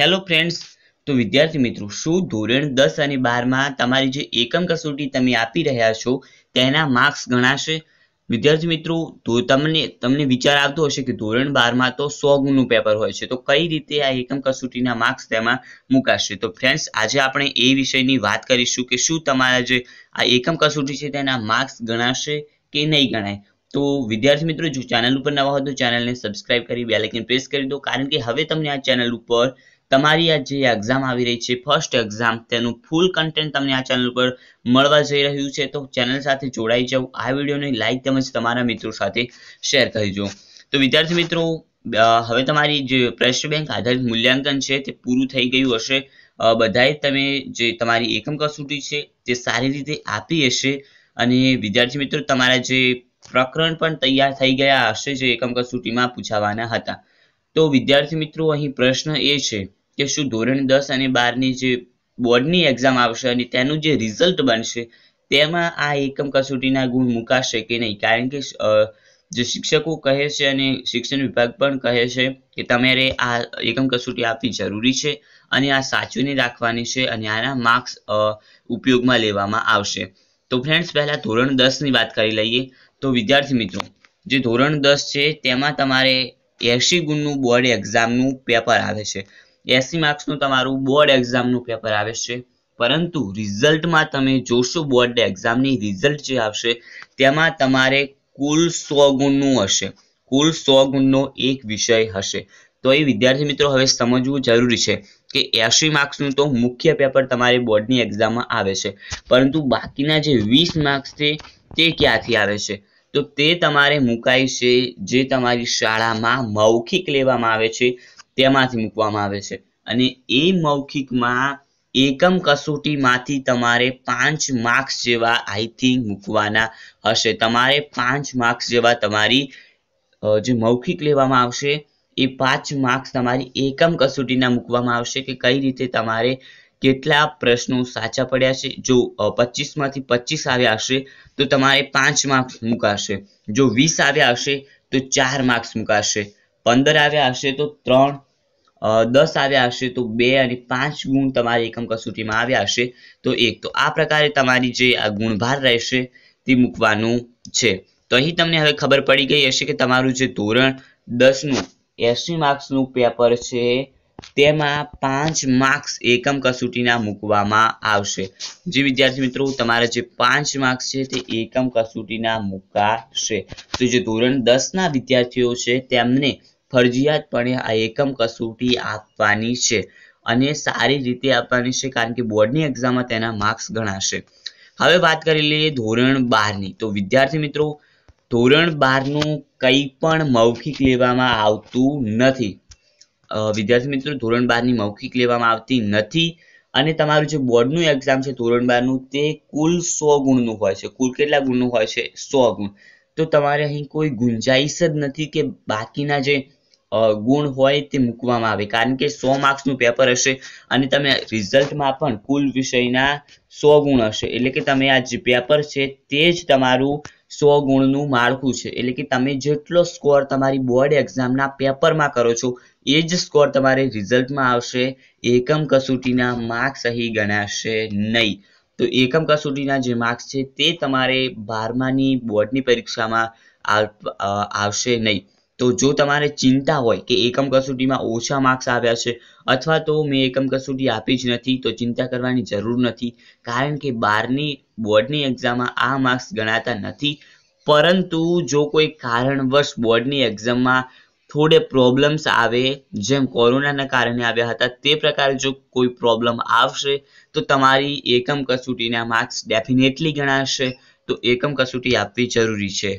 hello friends તો વિદ્યાર્થી મિત્રો શું ધોરણ દસ અને બારમાં તમારી જે એકમ કસોટી તમે આપી રહ્યા છો તેના માર્ક્સ ગણાશે વિદ્યાર્થી મિત્રો તો તમને તમને વિચાર આવતો હશે કે ધોરણ બારમાં તો સો ગુણનું પેપર હોય છે તો કઈ રીતે આ એકમ કસોટીના માર્ક્સ તેમાં મુકાશે તો ફ્રેન્ડ્સ આજે આપણે એ વિષયની વાત કરીશું કે શું તમારા જે આ એકમ કસોટી છે તેના માર્ક્સ ગણાશે કે નહીં ગણાય તો વિદ્યાર્થી મિત્રો જો ચેનલ ઉપર નવા હોય તો ચેનલને સબસ્ક્રાઇબ કરી બેલાઇકન પ્રેસ કરી દો કારણ કે હવે તમને આ ચેનલ ઉપર તમારી આ જે એક્ઝામ આવી રહી છે ફર્સ્ટ એક્ઝામ તેનું ફૂલ કન્ટેન્ટ તમને આ ચેનલ પર મળવા જઈ રહ્યું છે તો ચેનલ સાથે જોડાઈ જાઓ આ વિડીયોને લાઇક તેમજ તમારા મિત્રો સાથે શેર કરજો તો વિદ્યાર્થી મિત્રો હવે તમારી જે પ્રશ્ન બેંક આધારિત મૂલ્યાંકન છે તે પૂરું થઈ ગયું હશે બધાએ તમે જે તમારી એકમ કસોટી છે તે સારી રીતે આપી હશે અને વિદ્યાર્થી મિત્રો તમારા જે પ્રકરણ પણ તૈયાર થઈ ગયા હશે જે એકમ કસોટીમાં પૂછાવાના હતા તો વિદ્યાર્થી મિત્રો અહીં પ્રશ્ન એ છે કે શું ધોરણ દસ અને બારની જે બોર્ડની એક્ઝામ આવશે અને તેનું જે રિઝલ્ટ બનશે તેમાં આ એકમ કસોટીના ગુણ મુકાશે કે નહીં કારણ કે જે શિક્ષકો કહે છે અને શિક્ષણ વિભાગ પણ કહે છે કે તમારે આ એકમ કસોટી આપવી જરૂરી છે અને આ સાચવીને રાખવાની છે અને આના માર્ક્સ ઉપયોગમાં લેવામાં આવશે તો ફ્રેન્ડ્સ પહેલાં ધોરણ દસની વાત કરી લઈએ તો વિદ્યાર્થી મિત્રો જે ધોરણ દસ છે તેમાં તમારે એંશી ગુણનું બોર્ડ એક્ઝામનું પેપર આવે છે એસી માર્ક્સનું તમારું બોર્ડ એક્ઝામનું પેપર આવે છે પરંતુ રિઝલ્ટમાં તમે જોશો બોર્ડ એક્ઝામની રિઝલ્ટ જે આવશે તેમાં તમારે કુલ સો ગુણનું હશે કુલ સો ગુણનો એક વિષય હશે તો એ વિદ્યાર્થી મિત્રો હવે સમજવું જરૂરી છે કે એસી માર્ક્સનું તો મુખ્ય પેપર તમારી બોર્ડની એક્ઝામમાં આવે છે પરંતુ બાકીના જે વીસ માર્ક્સ છે તે ક્યાંથી આવે છે તો તે તમારે મુકાય છે જે તમારી શાળામાં મૌખિક લેવામાં આવે છે તેમાંથી મૂકવામાં આવે છે અને એ મૌખિકમાં એકમ કસોટીમાંથી તમારે પાંચ માર્ક્સ જેવા આઈ થિંક મૂકવાના હશે તમારે પાંચ માર્ક્સ જેવા તમારી જે મૌખિક લેવામાં આવશે એ પાંચ માર્ક્સ તમારી એકમ કસોટીના મૂકવામાં આવશે કે કઈ રીતે તમારે કેટલા પ્રશ્નો સાચા પડ્યા છે જો પચીસમાંથી પચીસ આવ્યા હશે તો તમારે પાંચ માર્ક્સ મુકાશે જો વીસ આવ્યા હશે તો ચાર માર્ક્સ મૂકાશે પંદર આવ્યા હશે તો ત્રણ દસ આવ્યા હશે તો બે અને પાંચ ગુણ તમારી એકમ કસોટીમાં આવ્યા હશે તો એક તો આ પ્રકારે તમારી જે આ ગુણભાર રહેશે તે મૂકવાનું છે તો અહીં તમને હવે ખબર પડી ગઈ હશે કે તમારું જે ધોરણ દસનું એસી માર્ક્સનું પેપર છે તેમાં પાંચ માર્ક્સ એકમ કસોટીના મૂકવામાં આવશે જે વિદ્યાર્થી મિત્રો તમારા જે પાંચ માર્ક્સ છે તે એકમ કસોટીના મૂકાશે તો જે ધોરણ દસના વિદ્યાર્થીઓ છે તેમને ફરજિયાતપણે આ એકમ કસોટી આપવાની છે અને સારી રીતે આપવાની છે કારણ કે બોર્ડની એક્ઝામમાં તેના માર્ક્સ ગણાશે હવે વાત કરી લઈએ ધોરણ બારની તો વિદ્યાર્થી મિત્રો ધોરણ બારનું કંઈ પણ મૌખિક લેવામાં આવતું નથી વિદ્યાર્થી મિત્રો ધોરણ બારની મૌખિક લેવામાં આવતી નથી અને તમારું જે બોર્ડનું એક્ઝામ છે ધોરણ બારનું તે કુલ સો ગુણનું હોય છે કુલ કેટલા ગુણનું હોય છે સો ગુણ તો તમારે અહીં કોઈ ગુંજાઈશ જ નથી કે બાકીના જે ગુણ હોય તે મૂકવામાં આવે કારણ કે સો માર્ક્સનું પેપર હશે અને તમે રિઝલ્ટમાં પણ કુલ વિષયના સો ગુણ હશે એટલે કે તમે આ જે પેપર છે તે જ તમારું સો ગુણનું માળખું છે એટલે કે તમે જેટલો સ્કોર તમારી બોર્ડ એક્ઝામના પેપરમાં કરો છો એ જ સ્કોર તમારે રિઝલ્ટમાં આવશે એકમ કસોટીના માર્ક્સ અહીં ગણાશે નહીં તો એકમ કસોટીના જે માર્ક્સ છે તે તમારે બારમાની બોર્ડની પરીક્ષામાં આવશે નહીં તો જો તમારે ચિંતા હોય કે એકમ કસોટીમાં ઓછા માર્ક્સ આવ્યા છે અથવા તો મેં એકમ કસોટી આપી જ નથી તો ચિંતા કરવાની જરૂર નથી કારણ કે બારની બોર્ડની એક્ઝામમાં આ માર્ક્સ ગણાતા નથી પરંતુ જો કોઈ કારણવશ બોર્ડની એક્ઝામમાં થોડે પ્રોબ્લેમ્સ આવે જેમ કોરોનાના કારણે આવ્યા હતા તે પ્રકારે જો કોઈ પ્રોબ્લેમ આવશે તો તમારી એકમ કસોટીના માર્ક્સ ડેફિનેટલી ગણાશે તો એકમ કસોટી આપવી જરૂરી છે